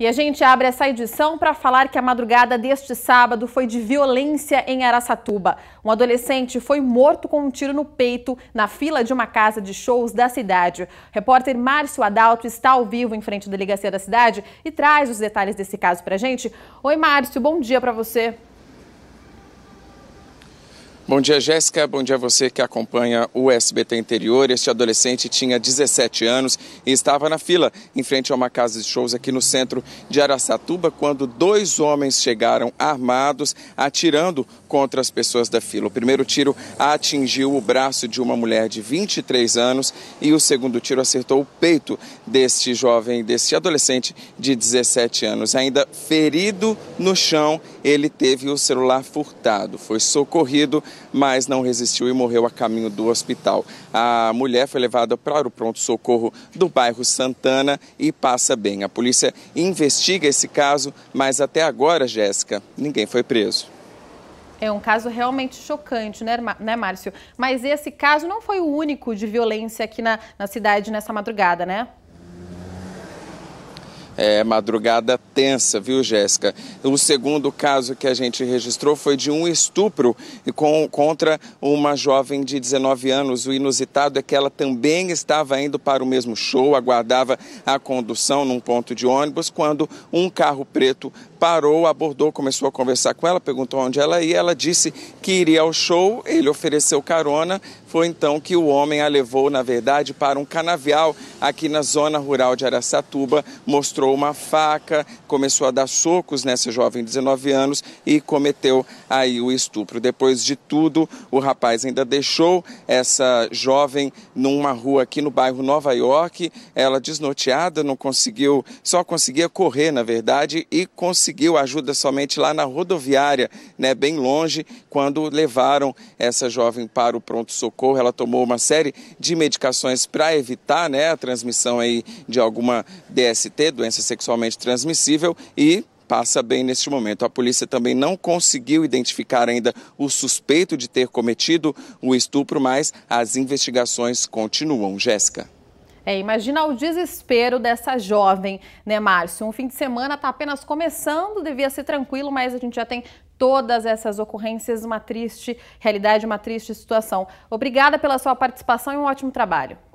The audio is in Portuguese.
E a gente abre essa edição para falar que a madrugada deste sábado foi de violência em Araçatuba. Um adolescente foi morto com um tiro no peito na fila de uma casa de shows da cidade. O repórter Márcio Adalto está ao vivo em frente à delegacia da cidade e traz os detalhes desse caso para a gente. Oi, Márcio, bom dia para você. Bom dia, Jéssica. Bom dia a você que acompanha o SBT Interior. Este adolescente tinha 17 anos e estava na fila em frente a uma casa de shows aqui no centro de Araçatuba quando dois homens chegaram armados atirando contra as pessoas da fila. O primeiro tiro atingiu o braço de uma mulher de 23 anos e o segundo tiro acertou o peito deste jovem, deste adolescente de 17 anos, ainda ferido no chão ele teve o celular furtado. Foi socorrido, mas não resistiu e morreu a caminho do hospital. A mulher foi levada para o pronto-socorro do bairro Santana e passa bem. A polícia investiga esse caso, mas até agora, Jéssica, ninguém foi preso. É um caso realmente chocante, né, né Márcio? Mas esse caso não foi o único de violência aqui na, na cidade nessa madrugada, né? É, madrugada tensa, viu, Jéssica? O segundo caso que a gente registrou foi de um estupro com, contra uma jovem de 19 anos. O inusitado é que ela também estava indo para o mesmo show, aguardava a condução num ponto de ônibus, quando um carro preto parou, abordou, começou a conversar com ela, perguntou onde ela ia, ela disse que iria ao show, ele ofereceu carona, foi então que o homem a levou, na verdade, para um canavial aqui na zona rural de Araçatuba, mostrou uma faca, começou a dar socos nessa jovem de 19 anos e cometeu aí o estupro. Depois de tudo, o rapaz ainda deixou essa jovem numa rua aqui no bairro Nova York, ela desnorteada, não conseguiu, só conseguia correr, na verdade, e conseguiu ajuda somente lá na rodoviária, né, bem longe, quando levaram essa jovem para o pronto socorro. Ela tomou uma série de medicações para evitar, né, a transmissão aí de alguma DST, doença doença sexualmente transmissível e passa bem neste momento. A polícia também não conseguiu identificar ainda o suspeito de ter cometido o estupro, mas as investigações continuam. Jéssica. É, imagina o desespero dessa jovem, né, Márcio? Um fim de semana está apenas começando, devia ser tranquilo, mas a gente já tem todas essas ocorrências, uma triste realidade, uma triste situação. Obrigada pela sua participação e um ótimo trabalho.